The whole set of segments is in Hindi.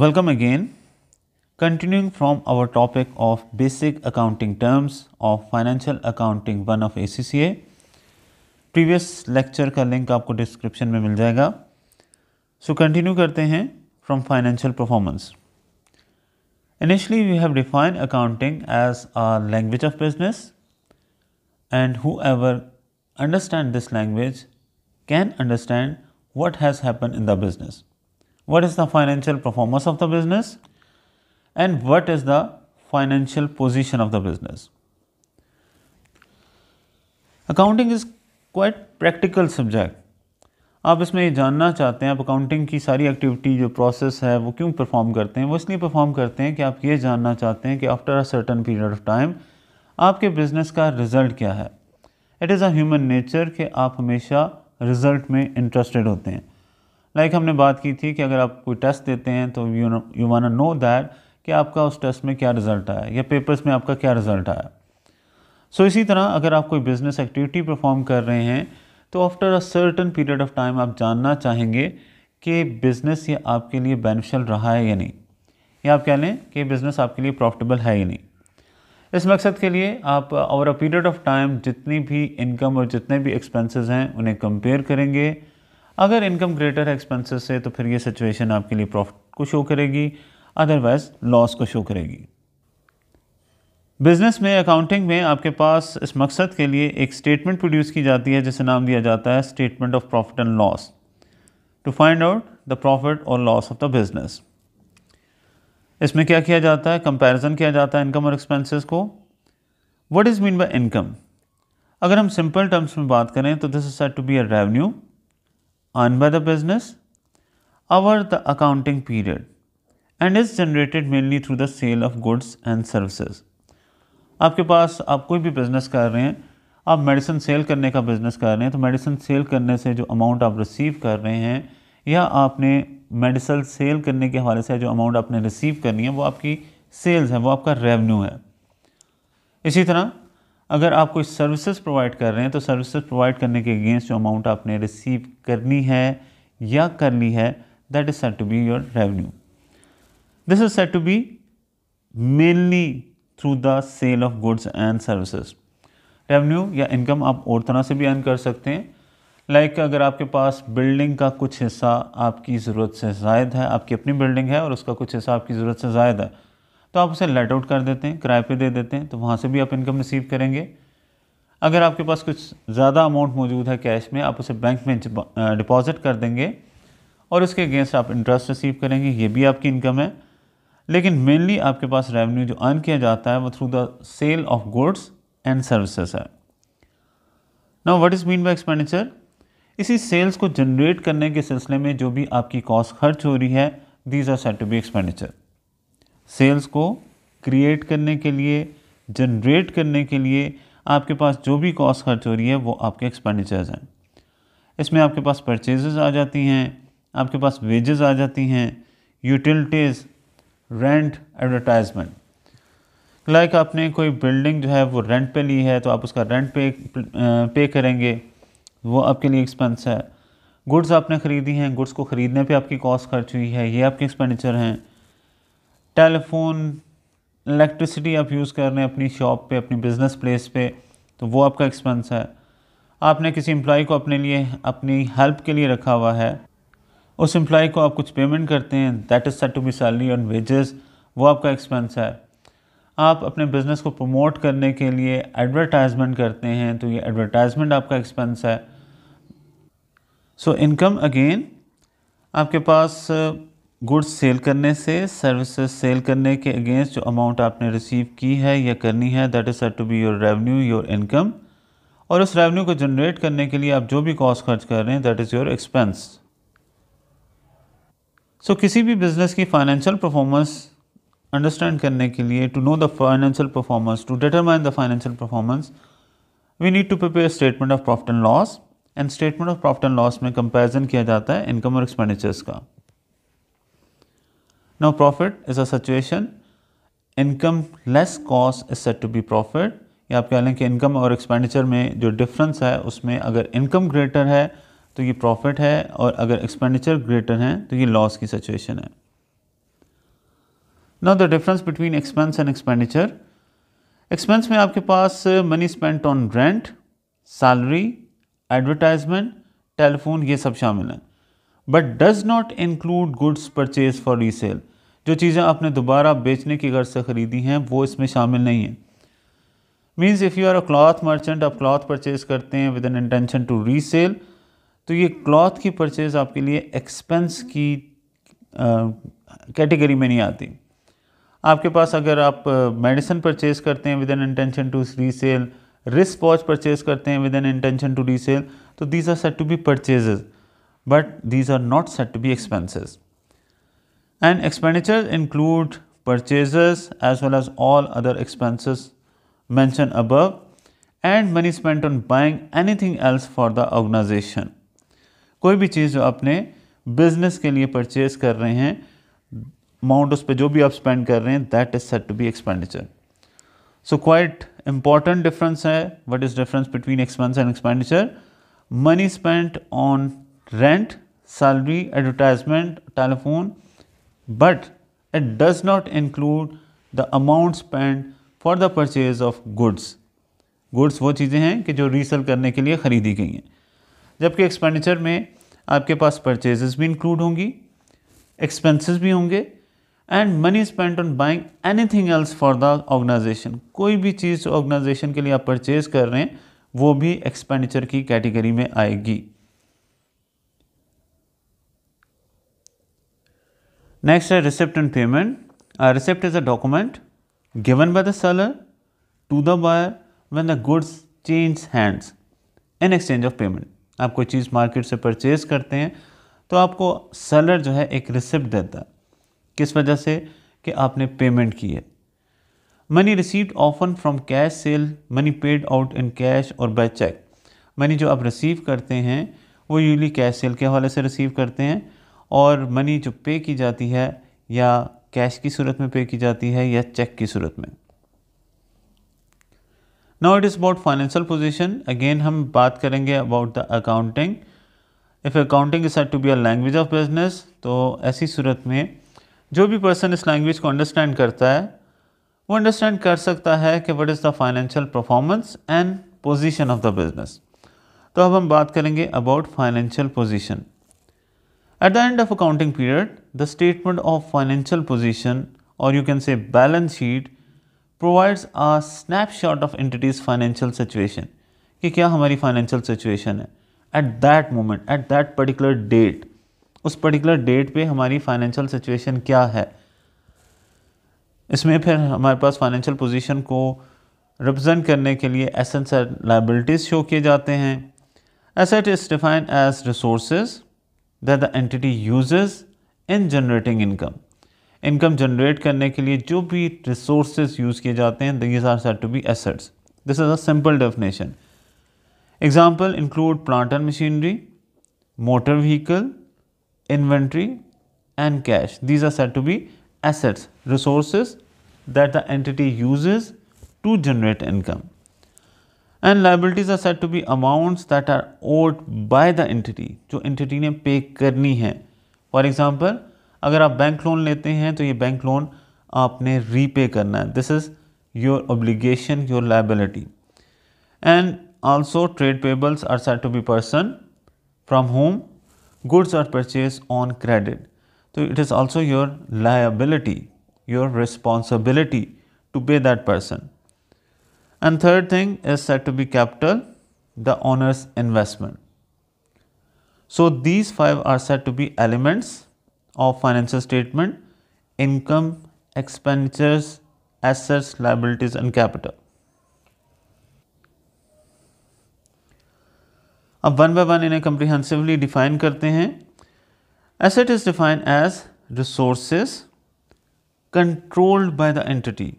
Welcome again. Continuing from our topic of basic accounting terms of financial accounting one of ACCA, Previous lecture का लिंक आपको डिस्क्रिप्शन में मिल जाएगा so, continue करते हैं from financial performance. Initially, we have defined accounting as a language of business, and whoever understands this language can understand what has happened in the business. what is the financial performance of the business and what is the financial position of the business. Accounting is quite practical subject आप इसमें ये जानना चाहते हैं आप अकाउंटिंग की सारी एक्टिविटी जो प्रोसेस है वो क्यों परफॉर्म करते हैं वो इसलिए परफॉर्म करते हैं कि आप ये जानना चाहते हैं कि after a certain period of time आपके बिजनेस का रिजल्ट क्या है it is a human nature कि आप हमेशा रिजल्ट में इंटरेस्टेड होते हैं लाइक हमने बात की थी कि अगर आप कोई टेस्ट देते हैं तो यू वाना नो दैट कि आपका उस टेस्ट में क्या रिजल्ट आया या पेपर्स में आपका क्या रिजल्ट आया सो इसी तरह अगर आप कोई बिज़नेस एक्टिविटी परफॉर्म कर रहे हैं तो after a certain period of time आप जानना चाहेंगे कि बिज़नेस ये आपके लिए बेनिफिशियल रहा है या नहीं या आप कह लें कि बिज़नेस आपके लिए प्रॉफिटेबल है या नहीं इस मकसद के लिए आप over a period of time जितनी भी इनकम और जितने भी एक्सपेंसेस हैं उन्हें कंपेयर करेंगे अगर इनकम ग्रेटर है एक्सपेंसेस से तो फिर ये सिचुएशन आपके लिए प्रॉफिट को शो करेगी अदरवाइज लॉस को शो करेगी बिजनेस में अकाउंटिंग में आपके पास इस मकसद के लिए एक स्टेटमेंट प्रोड्यूस की जाती है जिसे नाम दिया जाता है statement of profit and loss to find out the profit और लॉस ऑफ द बिजनेस इसमें क्या किया जाता है कंपैरिजन किया जाता है इनकम और एक्सपेंसेस को what is mean by income अगर हम सिंपल टर्म्स में बात करें तो this is set to be a revenue earned by the business over the accounting period and is generated mainly through the sale of goods and services. आपके पास आप कोई भी बिज़नेस कर रहे हैं आप मेडिसिन सेल करने का बिज़नेस कर रहे हैं तो मेडिसिन सेल करने से जो अमाउंट आप रिसीव कर रहे हैं या आपने मेडिसिन सेल करने के हवाले से जो अमाउंट आपने रिसीव करनी है वो आपकी सेल्स है वो आपका रेवेन्यू है इसी तरह अगर आप कोई सर्विसेज प्रोवाइड कर रहे हैं तो सर्विसेज प्रोवाइड करने के अगेंस्ट जो अमाउंट आपने रिसीव करनी है या कर ली है that is set to be your revenue this is set to be mainly through the sale of goods and services revenue या इनकम आप और तरह से भी अर्न कर सकते हैं लाइक like अगर आपके पास बिल्डिंग का कुछ हिस्सा आपकी ज़रूरत से जायद है आपकी अपनी बिल्डिंग है और उसका कुछ हिस्सा आपकी ज़रूरत से जायद है तो आप उसे लेट आउट कर देते हैं किराए पे दे देते हैं तो वहाँ से भी आप इनकम रिसीव करेंगे अगर आपके पास कुछ ज़्यादा अमाउंट मौजूद है कैश में आप उसे बैंक में डिपॉजिट कर देंगे और उसके अगेंस्ट आप इंटरेस्ट रिसीव करेंगे ये भी आपकी इनकम है लेकिन मेनली आपके पास रेवेन्यू जो अर्न किया जाता है वो through the sale of goods and services है now what is mean by expenditure इसी सेल्स को जनरेट करने के सिलसिले में जो भी आपकी कॉस्ट खर्च हो रही है these are set to be expenditure sales को क्रिएट करने के लिए जनरेट करने के लिए आपके पास जो भी कॉस्ट खर्च हो रही है वो आपके एक्सपेंडिचर्स हैं इसमें आपके पास परचेज़ आ जाती हैं आपके पास वेजेस आ जाती हैं यूटिलिटीज़ रेंट एडवर्टाइजमेंट लाइक आपने कोई बिल्डिंग जो है वो रेंट पे ली है तो आप उसका रेंट पे पे करेंगे वो आपके लिए एक्सपेंस है गुड्स आपने ख़रीदी हैं गुड्स को ख़रीदने पे आपकी कॉस्ट खर्च हुई है ये आपके एक्सपेंडिचर हैं टेलीफोन इलेक्ट्रिसिटी आप यूज़ कर रहे हैं अपनी शॉप पे अपनी बिज़नेस प्लेस पे तो वो आपका एक्सपेंस है आपने किसी एम्प्लॉय को अपने लिए अपनी हेल्प के लिए रखा हुआ है उस एम्प्लॉय को आप कुछ पेमेंट करते हैं that is set to be salary on wages वो आपका एक्सपेंस है आप अपने बिज़नेस को प्रमोट करने के लिए एडवर्टाइजमेंट करते हैं तो ये एडवर्टाइजमेंट आपका एक्सपेंस है सो इनकम अगेन आपके पास गुड्स सेल करने से सर्विसेज सेल करने के अगेंस्ट जो अमाउंट आपने रिसीव की है या करनी है that is set to be your revenue your income और उस रेवेन्यू को जनरेट करने के लिए आप जो भी कॉस्ट खर्च कर रहे हैं that is your expense so किसी भी बिजनेस की फाइनेंशियल परफॉर्मेंस अंडरस्टैंड करने के लिए to know the financial performance to determine the financial performance we need to prepare statement of profit and loss and statement of profit and loss में कंपेरिजन किया जाता है इनकम और एक्सपेंडिचर्स का Now profit is a situation income less cost is set to be profit या आप कह लें कि इनकम और एक्सपेंडिचर में जो डिफरेंस है उसमें अगर इनकम ग्रेटर है तो ये प्रॉफिट है और अगर एक्सपेंडिचर ग्रेटर हैं तो ये लॉस की सिचुएशन है now the difference between expense and expenditure expense में आपके पास money spent on rent salary advertisement telephone ये सब शामिल हैं but does not include goods purchase for resale जो चीज़ें आपने दोबारा बेचने की गर्ज से ख़रीदी हैं वो इसमें शामिल नहीं है means if you are a cloth merchant आप क्लॉथ परचेज करते हैं with an intention to resale तो ये क्लॉथ की परचेज़ आपके लिए एक्सपेंस की कैटेगरी में नहीं आती आपके पास अगर आप मेडिसिन परचेज़ करते हैं with an intention to resale wrist watch purchase करते हैं with an intention to resale तो these are set to be purchases but these are not said to be expenses. And expenditures include purchases as well as all other expenses mentioned above and money spent on buying anything else for the organization. कोई भी चीज़ जो आपने बिजनेस के लिए परचेज कर रहे हैं अमाउंट उस पर जो भी आप स्पेंड कर रहे हैं that is set to be expenditure so quite important difference है what is difference between expense and expenditure money spent on rent salary, advertisement telephone but it does not include the amount spend for the purchase of goods goods वो चीज़ें हैं कि जो रीसेल करने के लिए ख़रीदी गई हैं जबकि एक्सपेंडिचर में आपके पास परचेजेस भी इंक्लूड होंगी एक्सपेंसेस भी होंगे and money spend on buying anything else for the organisation कोई भी चीज़ ऑर्गेनाइजेशन के लिए आप परचेज कर रहे हैं वो भी एक्सपेंडिचर की कैटेगरी में आएगी Next है receipt and payment. A receipt is a document given by the seller to the buyer when the goods change hands in exchange of payment. आप कोई चीज़ मार्केट से परचेज करते हैं तो आपको सेलर जो है एक रिसिप्ट देता है किस वजह से कि आपने पेमेंट की है money received often from cash sale money paid out in cash और बाय चेक मनी जो आप रिसीव करते हैं वो यूजली कैश सेल के हवाले से रिसीव करते हैं और मनी जो पे की जाती है या कैश की सूरत में पे की जाती है या चेक की सूरत में now it is about financial position again हम बात करेंगे about the accounting if accounting is set to be a language of business तो ऐसी सूरत में जो भी पर्सन इस लैंग्वेज को अंडरस्टैंड करता है वो अंडरस्टैंड कर सकता है कि what is the financial performance and position of the business तो अब हम बात करेंगे about financial position At the end of accounting period, the statement of financial position or you can say balance sheet provides a snapshot of entity's financial situation. कि क्या हमारी financial situation है? At that moment, at that particular date, उस particular date पे हमारी financial situation क्या है? इसमें फिर हमारे पास financial position को represent करने के लिए assets and liabilities show किए जाते हैं. Asset is defined as resources that the entity uses in generating income. Income generate करने के लिए जो भी resources use किए जाते हैं, these are said to be assets. This is a simple definition. Example include plant and machinery, motor vehicle, inventory and cash. These are said to be assets, resources that the entity uses to generate income and liabilities are said to be amounts that are owed by the entity जो entity ने pay करनी है for example अगर आप बैंक लोन लेते हैं तो ये बैंक लोन आपने रीपे करना है this is your obligation your liability and also trade payables are set to be person from home goods are purchase on credit तो it is also your liability your responsibility to pay that person and third thing is said to be capital, the owner's investment. So these five are said to be elements of financial statement, income, expenditures, assets, liabilities and capital. अब वन बाय वन इन्हें comprehensively डिफाइन करते हैं asset is defined as resources controlled by the entity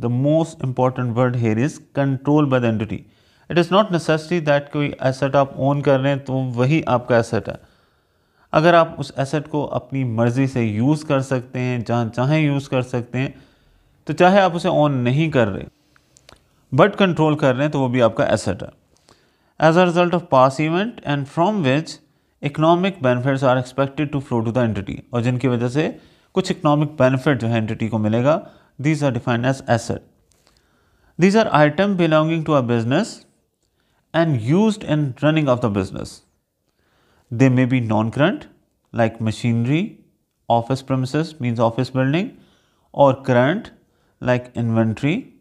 the most important word here is control by the entity it is not necessary that कोई एसेट आप ओन कर रहे हैं तो वही आपका एसेट है अगर आप उस एसेट को अपनी मर्ज़ी से यूज़ कर सकते हैं जहाँ चाहें यूज़ कर सकते हैं तो चाहे आप उसे ऑन नहीं कर रहे बट कंट्रोल कर रहे हैं तो वो भी आपका एसेट है as a result of past event and from which economic benefits are expected to flow to the entity और जिनकी वजह से कुछ इकोनॉमिक बेनिफिट जो है एंटिटी को मिलेगा these are defined as asset. These are items belonging to a business and used in running of the business. They may be non-current like machinery, office premises means office building or current like inventory,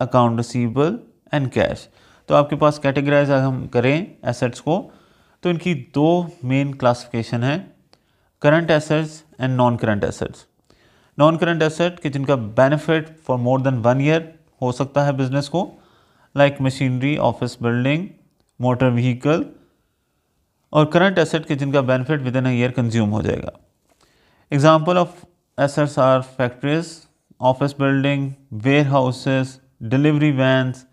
account receivable and cash. तो आपके पास कैटेगराइज अगर हम करें एसेट्स को तो इनकी दो मेन क्लासिफिकेशन है current assets and non current assets non current asset कि जिनका benefit for more than one year हो सकता है बिजनेस को like machinery office building motor vehicle और करंट एसेट के जिनका benefit within year consume हो जाएगा example of assets are factories office building warehouses delivery vans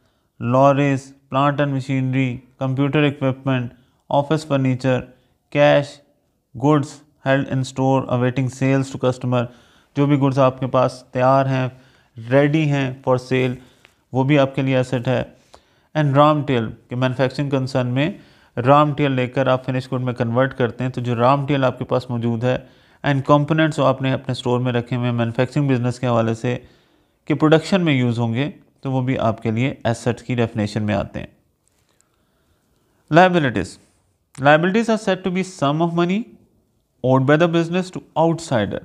lorries plant and machinery computer equipment office furniture cash goods held in store awaiting sales to customer जो भी गुड्स आपके पास तैयार हैं रेडी हैं फॉर सेल वो भी आपके लिए एसेट है एंड राम टेल के मैनुफैक्चरिंग कंसर्न में राम टेल लेकर आप फिनिश गुड में कन्वर्ट करते हैं तो जो राम टेल आपके पास मौजूद है एंड कंपोनेंट्स आपने अपने स्टोर में रखे हुए हैं मैनुफैक्चरिंग बिजनेस के हवाले से कि प्रोडक्शन में यूज़ होंगे तो वो भी आपके लिए एसेट की डेफिनेशन में आते हैं liabilities liabilities are set to be sum of money owed by the business to outsider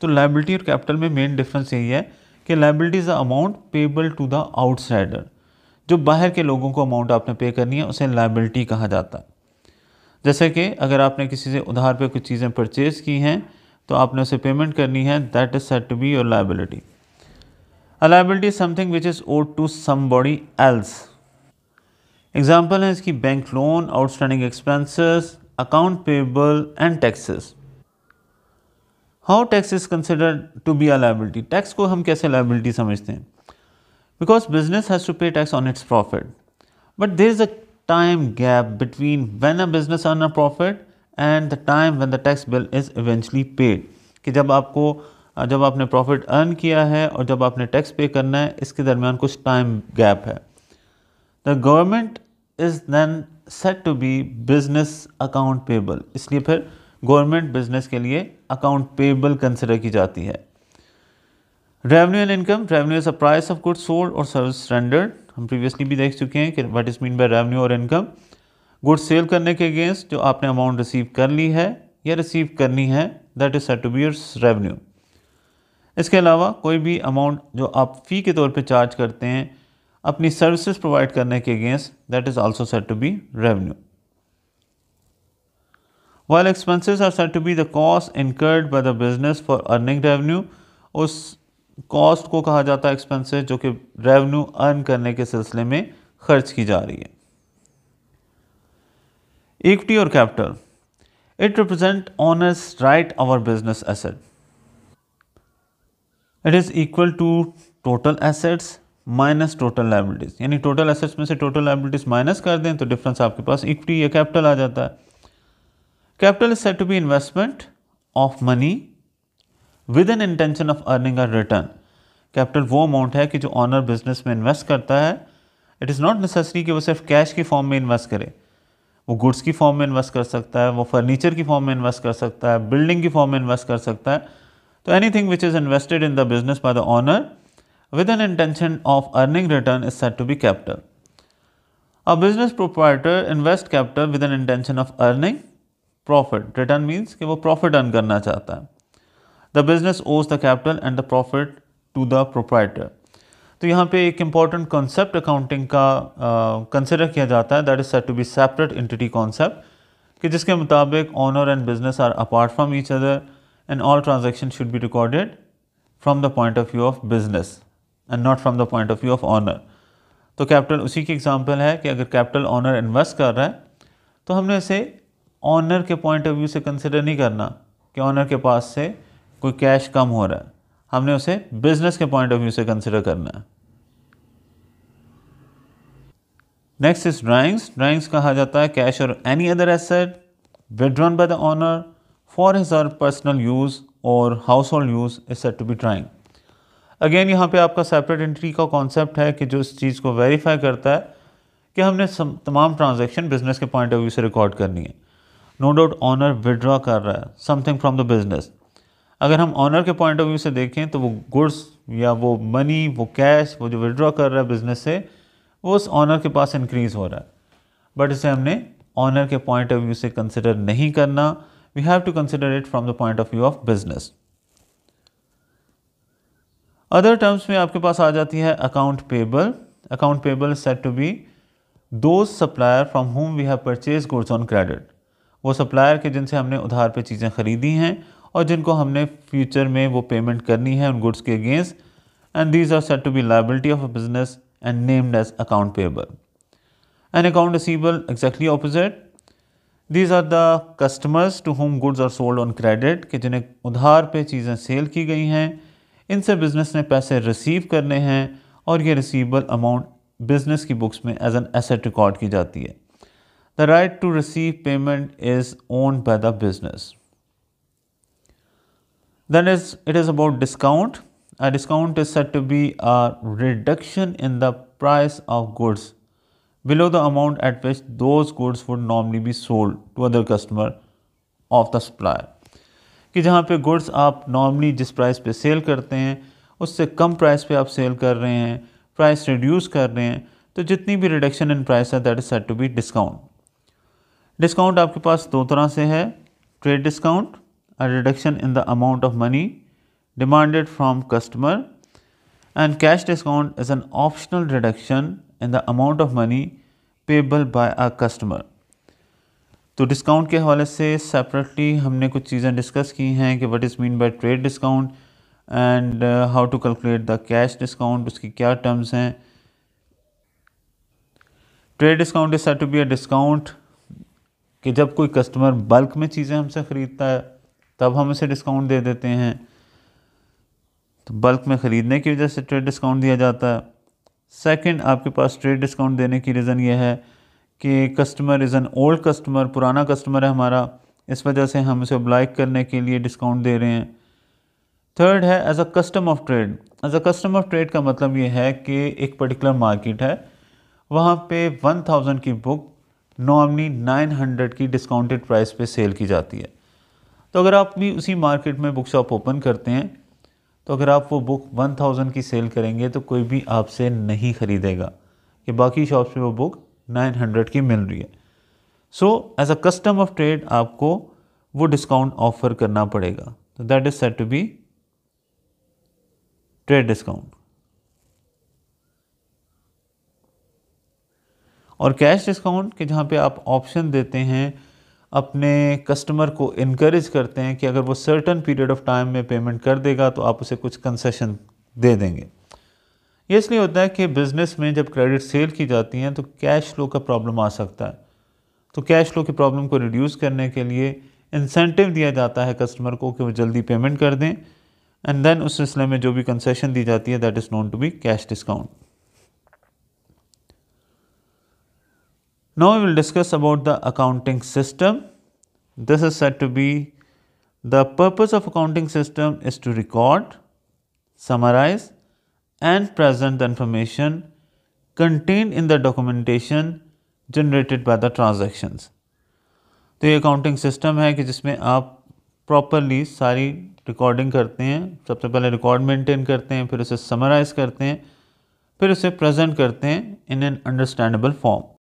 तो लाइबिलिटी और कैपिटल में मेन डिफरेंस यही है कि liability is amount payable to the outsider जो बाहर के लोगों को अमाउंट आपने पे करनी है उसे लाइबिलिटी कहा जाता है जैसे कि अगर आपने किसी से उधार पे कुछ चीज़ें परचेज़ की हैं तो आपने उसे पेमेंट करनी है that is set to be your liability a liability something which is owed to body else example है इसकी bank loan outstanding expenses account payable and taxes how tax is considered to be a liability tax को हम कैसे लाइबिलिटी समझते हैं because business has to pay tax on its profit but there is a time gap between when a business earn a profit and the time when the tax bill is eventually paid कि जब आपको जब आपने प्रॉफिट अर्न किया है और जब आपने टैक्स पे करना है इसके दरमियान कुछ टाइम गैप है the government is then set to be business account payable इसलिए फिर गवर्नमेंट बिजनेस के लिए अकाउंट पेबल कंसिडर की जाती है revenue and income revenue is a price of goods sold और सर्विस स्टैंडर्ड हम प्रीवियसली भी देख चुके हैं कि what is mean by revenue और इनकम गुड्स सेल करने के अगेंस्ट जो आपने अमाउंट रिसीव कर ली है या रिसीव करनी है that is set to be revenue इसके अलावा कोई भी अमाउंट जो आप फ़ी के तौर पे चार्ज करते हैं अपनी सर्विसेज प्रोवाइड करने के against that is also set to be revenue while expenses are said to be the cost incurred by the business for earning revenue उस कॉस्ट को कहा जाता है एक्सपेंसेस जो कि रेवेन्यू अर्न करने के सिलसिले में खर्च की जा रही है इक्विटी और capital it represent owners right over business asset it is equal to total assets minus total liabilities यानी टोटल एसेट्स में से टोटल लाइबिलिटीज़ माइनस कर दें तो डिफरेंस आपके पास इक्विटी या कैपिटल आ जाता है capital is set to be investment of money with an intention of earning a return capital वो अमाउंट है कि जो ऑनर बिजनेस में इन्वेस्ट करता है इट इज़ नॉट नेसेसरी कि वो सिर्फ कैश की फॉर्म में इन्वेस्ट करे वो गुड्स की फॉर्म में इन्वेस्ट कर सकता है वो फर्नीचर की फॉर्म में इन्वेस्ट कर सकता है बिल्डिंग की फॉर्म में इन्वेस्ट कर सकता है तो anything which is invested in the business by the owner with an intention of earning return is set to be capital a business proprietor invest capital with an intention of earning profit return means कि वो प्रॉफिट अर्न करना चाहता है the business owes the capital and the profit to the proprietor तो यहाँ पे एक इम्पॉर्टेंट कॉन्सेप्ट अकाउंटिंग का कंसिडर uh, किया जाता है that is set to be separate entity concept कि जिसके मुताबिक owner and business are apart from each other and all transaction should be recorded from the point of view of business and not from the point of view of owner तो कैपिटल उसी की एग्जाम्पल है कि अगर कैपिटल ऑनर इन्वेस्ट कर रहा है तो हमने इसे ऑनर के पॉइंट ऑफ व्यू से कंसिडर नहीं करना कि ऑनर के पास से कोई कैश कम हो रहा है हमने उसे बिजनेस के पॉइंट ऑफ व्यू से कंसिडर करना है नेक्स्ट इज ड्राइंग्स ड्राइंग्स कहा जाता है cash or any other asset withdrawn by the owner for his or personal use or household use is set to be drawing again यहाँ पे आपका सेपरेट एंट्री का कॉन्सेप्ट है कि जो इस चीज़ को वेरीफाई करता है कि हमने तमाम ट्रांजेक्शन बिजनेस के पॉइंट ऑफ व्यू से रिकॉर्ड करनी है नो डाउट ऑनर विड्रॉ कर रहा है समथिंग फ्रॉम द बिजनेस अगर हम ऑनर के पॉइंट ऑफ व्यू से देखें तो वो गुड्स या वो मनी वो कैश वो जो विड्रॉ कर रहा है बिजनेस से वो उस ऑनर के पास इंक्रीज़ हो रहा है बट इसे हमने ऑनर के पॉइंट ऑफ व्यू से कंसिडर नहीं करना we have to consider it from the point of view of business other terms में आपके पास आ जाती है account payable account payable set to be those supplier from whom we have purchase goods on credit वो सप्लायर के जिनसे हमने उधार पे चीज़ें ख़रीदी हैं और जिनको हमने फ्यूचर में वो पेमेंट करनी है उन गुड्स के against and these are set to be liability of a business and named as account payable and account receivable exactly opposite these are the customers to whom goods are sold on credit कि जिन्हें उधार पे चीज़ें सेल की गई हैं इनसे बिज़नेस ने पैसे रिसीव करने हैं और ये रिसीबल अमाउंट बिज़नेस की बुक्स में एज एन एसेट रिकॉर्ड की जाती है The right to receive payment is owned by the business. Then is, it is about discount. A discount is said to be a reduction in the price of goods below the amount at which those goods would normally be sold to other customer of the supplier. कि जहाँ पे गुड्स आप नॉर्मली जिस प्राइस पे सेल करते हैं उससे कम प्राइस पे आप सेल कर रहे हैं प्राइस रिड्यूस कर रहे हैं तो जितनी भी रिडक्शन इन प्राइस है that is set to be discount discount आपके पास दो तरह से है trade discount a reduction in the amount of money demanded from customer and cash discount is an optional reduction in the amount of money payable by a customer तो डिस्काउंट के हवाले से सेपरेटली हमने कुछ चीज़ें डिस्कस की हैं कि what is mean by trade discount and how to calculate the cash discount उसकी क्या टर्म्स हैं trade discount is set to be a discount कि जब कोई कस्टमर बल्क में चीज़ें हमसे ख़रीदता है तब हम इसे डिस्काउंट दे देते हैं तो बल्क में ख़रीदने की वजह से ट्रेड डिस्काउंट दिया जाता है सेकंड आपके पास ट्रेड डिस्काउंट देने की रीज़न ये है कि customer is an old customer पुराना कस्टमर है हमारा इस वजह से हम इसे ब्लाइक करने के लिए डिस्काउंट दे रहे हैं थर्ड है as a custom of trade as a custom of trade का मतलब ये है कि एक पर्टिकुलर मार्केट है वहाँ पे वन थाउजेंड की बुक नॉर्मली 900 की डिस्काउंटेड प्राइस पे सेल की जाती है तो अगर आप भी उसी मार्केट में बुक शॉप ओपन करते हैं तो अगर आप वो बुक 1000 की सेल करेंगे तो कोई भी आपसे नहीं ख़रीदेगा कि बाकी शॉप्स में वो बुक 900 की मिल रही है so as a custom of trade आपको वो डिस्काउंट ऑफर करना पड़ेगा तो that is set to be trade discount और कैश डिस्काउंट के जहाँ पे आप ऑप्शन देते हैं अपने कस्टमर को इनक्रेज करते हैं कि अगर वो सर्टन पीरियड ऑफ टाइम में पेमेंट कर देगा तो आप उसे कुछ कंसेशन दे देंगे ये इसलिए होता है कि बिज़नेस में जब क्रेडिट सेल की जाती हैं तो कैश फ्लो का प्रॉब्लम आ सकता है तो कैश फ्लो की प्रॉब्लम को रिड्यूस करने के लिए इंसेंटिव दिया जाता है कस्टमर को कि वो जल्दी पेमेंट कर दें एंड देन उस सिलसिले में जो भी कंसेशन दी जाती है that is known to be cash discount Now we will discuss about the accounting system. This is said to be the purpose of accounting system is to record, summarize and present the information contained in the documentation generated by the transactions. तो ये अकाउंटिंग सिस्टम है कि जिसमें आप प्रॉपरली सारी रिकॉर्डिंग करते हैं सबसे पहले रिकॉर्ड मेंटेन करते हैं फिर उसे समराइज़ करते हैं फिर उसे प्रेजेंट करते हैं इन एन अंडरस्टैंडेबल फॉर्म